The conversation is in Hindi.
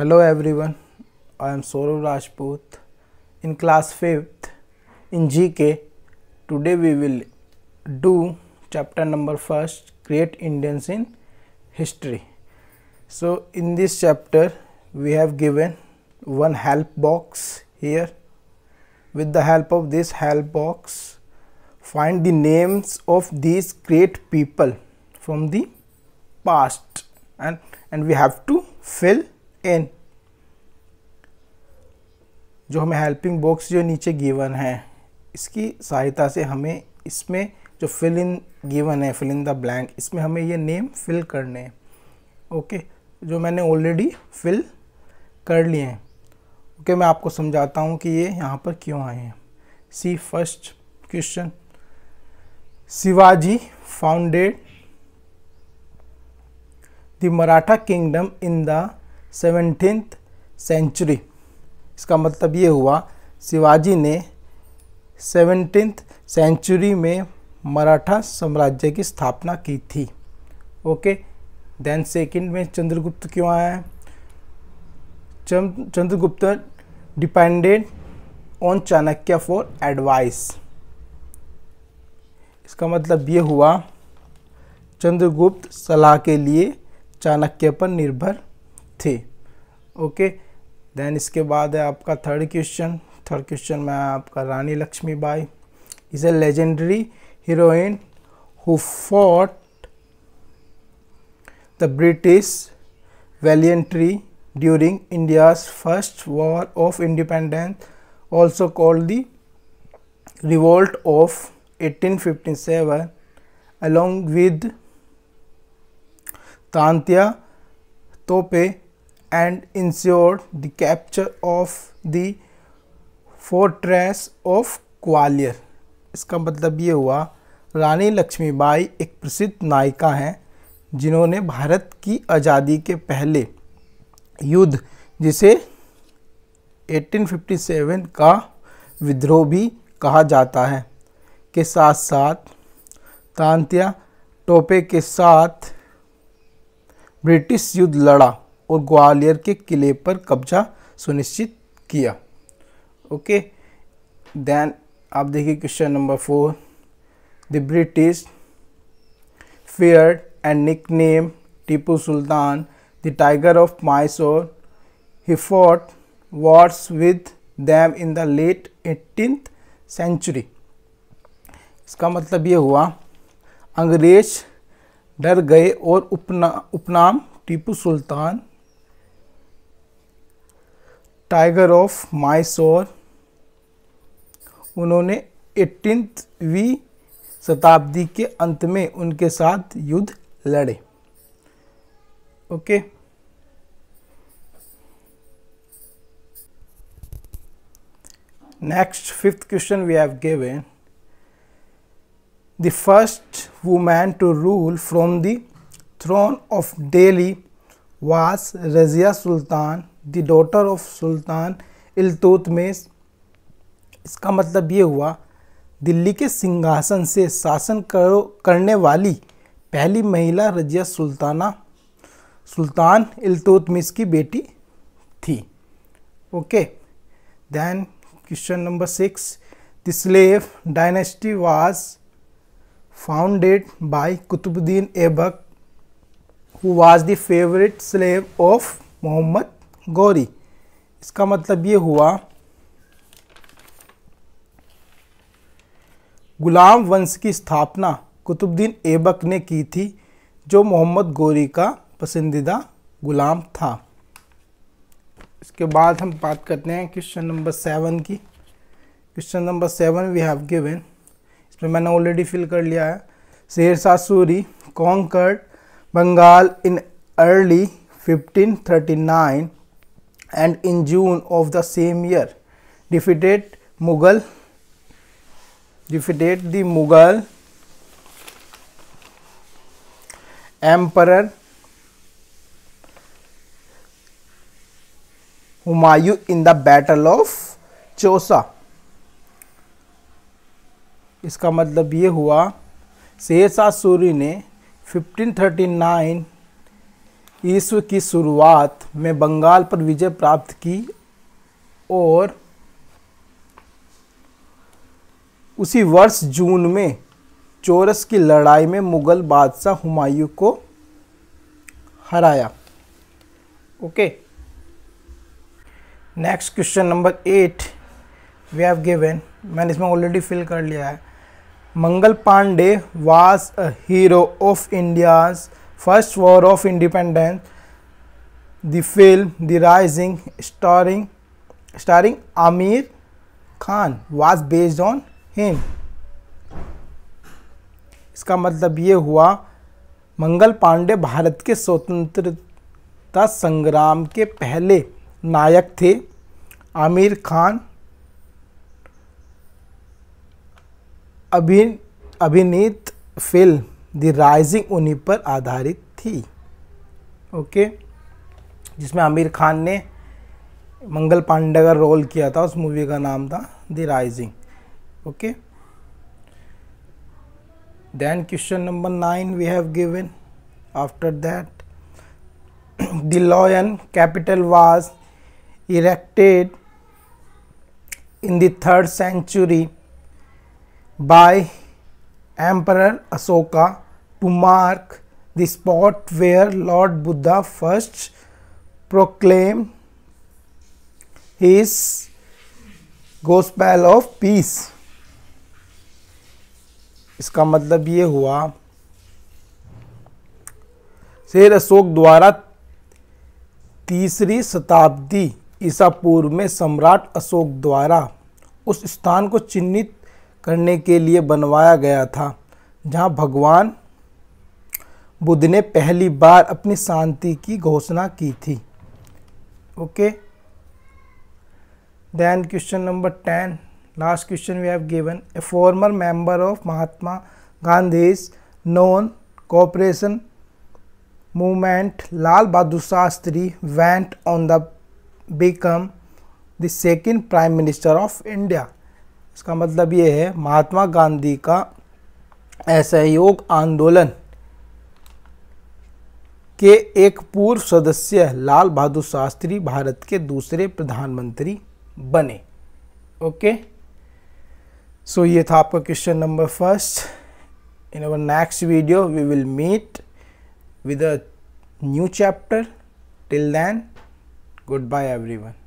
Hello everyone, I am Saurav Rajput in class 5th in GK. Today we will do chapter number 1st Great Indians in History. So, in this chapter we have given one help box here. With the help of this help box, find the names of these great people from the past and, and we have to fill in जो हमें हेल्पिंग बॉक्स जो नीचे गिवन है इसकी सहायता से हमें इसमें जो फिल इन गिवन है फिल इन द ब्लैंक इसमें हमें ये नेम फिल करने हैं ओके जो मैंने ऑलरेडी फिल कर लिए हैं ओके मैं आपको समझाता हूँ कि ये यहाँ पर क्यों आए हैं see first question Shivaji founded the Maratha kingdom in the seventeen century इसका मतलब ये हुआ शिवाजी ने सेवनटीन सेंचुरी में मराठा साम्राज्य की स्थापना की थी ओके देन सेकंड में चंद्रगुप्त क्यों आया है Chandragupta depended on Chanakya for advice इसका मतलब ये हुआ चंद्रगुप्त सलाह के लिए चाणक्य पर निर्भर थे ओके देन इसके बाद है आपका थर्ड क्वेश्चन थर्ड क्वेश्चन में आपका Rani Lakshmi Bai is a legendary heroine who fought the British valiantly during India's first war of independence also called the revolt of eighteen fifty seven along with Tantya Tope and ensured the capture of the fortress of Gwalior इसका मतलब ये हुआ रानी लक्ष्मीबाई एक प्रसिद्ध नायिका हैं जिन्होंने भारत की आज़ादी के पहले युद्ध जिसे 1857 का विद्रोह भी कहा जाता है के साथ साथ तांत्या टोपे के साथ ब्रिटिश युद्ध लड़ा और ग्वालियर के किले पर कब्जा सुनिश्चित किया ओके देन आप देखिए question number four the British fear and nick name Tipu Sultan the tiger of Mysore he fought wars with them in the late eighteen century इसका मतलब ये हुआ अंग्रेज डर गए और उपना उपनाम टीपू सुल्तान टाइगर ऑफ माइसोर उन्होंने एट्टीन वी शताब्दी के अंत में उनके साथ युद्ध लड़े okay next fifth question we have given the first woman to rule from the throne of Delhi was Razia Sultan the daughter of Sultan Iltutmish इसका मतलब ये हुआ दिल्ली के सिंहासन से शासन करो करने वाली पहली महिला रजिया सुल्ताना सुल्तान इलतुतमिस की बेटी थी okay then question number six the slave dynasty was founded by Qutubuddin Aibak who was the favourite slave of Mohammad Ghori इसका मतलब ये हुआ गुलाम वंश की स्थापना कुतुबद्दीन ऐबक ने की थी जो मोहम्मद गौरी का पसंदीदा गुलाम था इसके बाद हम बात करते हैं क्वेश्चन नंबर सेवन की question number seven we have given इसमें मैंने ऑलरेडी फिल कर लिया है Shah Suri conquered Bengal in early 1539 and in June of the same year defeated Mughal defeated the Mughal Emperor Humayun in the Battle of Chosa इसका मतलब ये हुआ शेरशाह सूरी ने 1539 विश्व की शुरुआत में बंगाल पर विजय प्राप्त की और उसी वर्ष जून में चोरस की लड़ाई में मुगल बादशाह हुमायूं को हराया okay next question number eight we have given मैंने इसमें ऑलरेडी फिल कर लिया है Mangal Pandey was a hero of India's first war of independence the film the rising starring starring Aamir Khan was based on him इसका मतलब ये हुआ मंगल पांडे भारत के स्वतंत्रता संग्राम के पहले नायक थे आमिर खान अभिन अभिनीत फिल्म द राइजिंग उन्हीं पर आधारित थी ओके जिसमें आमिर खान ने मंगल पांडे का रोल किया था उस मूवी का नाम था the rising okay then question number nine we have given after that the lion capital was erected in third century by Emperor Asoka to mark the spot where Lord Buddha first proclaimed his gospel of peace. इसका मतलब ये हुआ शेर अशोक द्वारा तीसरी शताब्दी ईसा पूर्व में सम्राट अशोक द्वारा उस स्थान को चिन्हित करने के लिए बनवाया गया था जहां भगवान बुद्ध ने पहली बार अपनी शांति की घोषणा की थी okay then question number ten last question we have given a former member of Mahatma Gandhi's non cooperation movement Lal Bahadur Shastri went on the become the second prime minister of India इसका मतलब ये है महात्मा गांधी का असहयोग आंदोलन के एक पूर्व सदस्य लाल बहादुर शास्त्री भारत के दूसरे प्रधानमंत्री बने ओके सो ये था आपका question number first our next video we will meet with a new chapter till then good bye everyone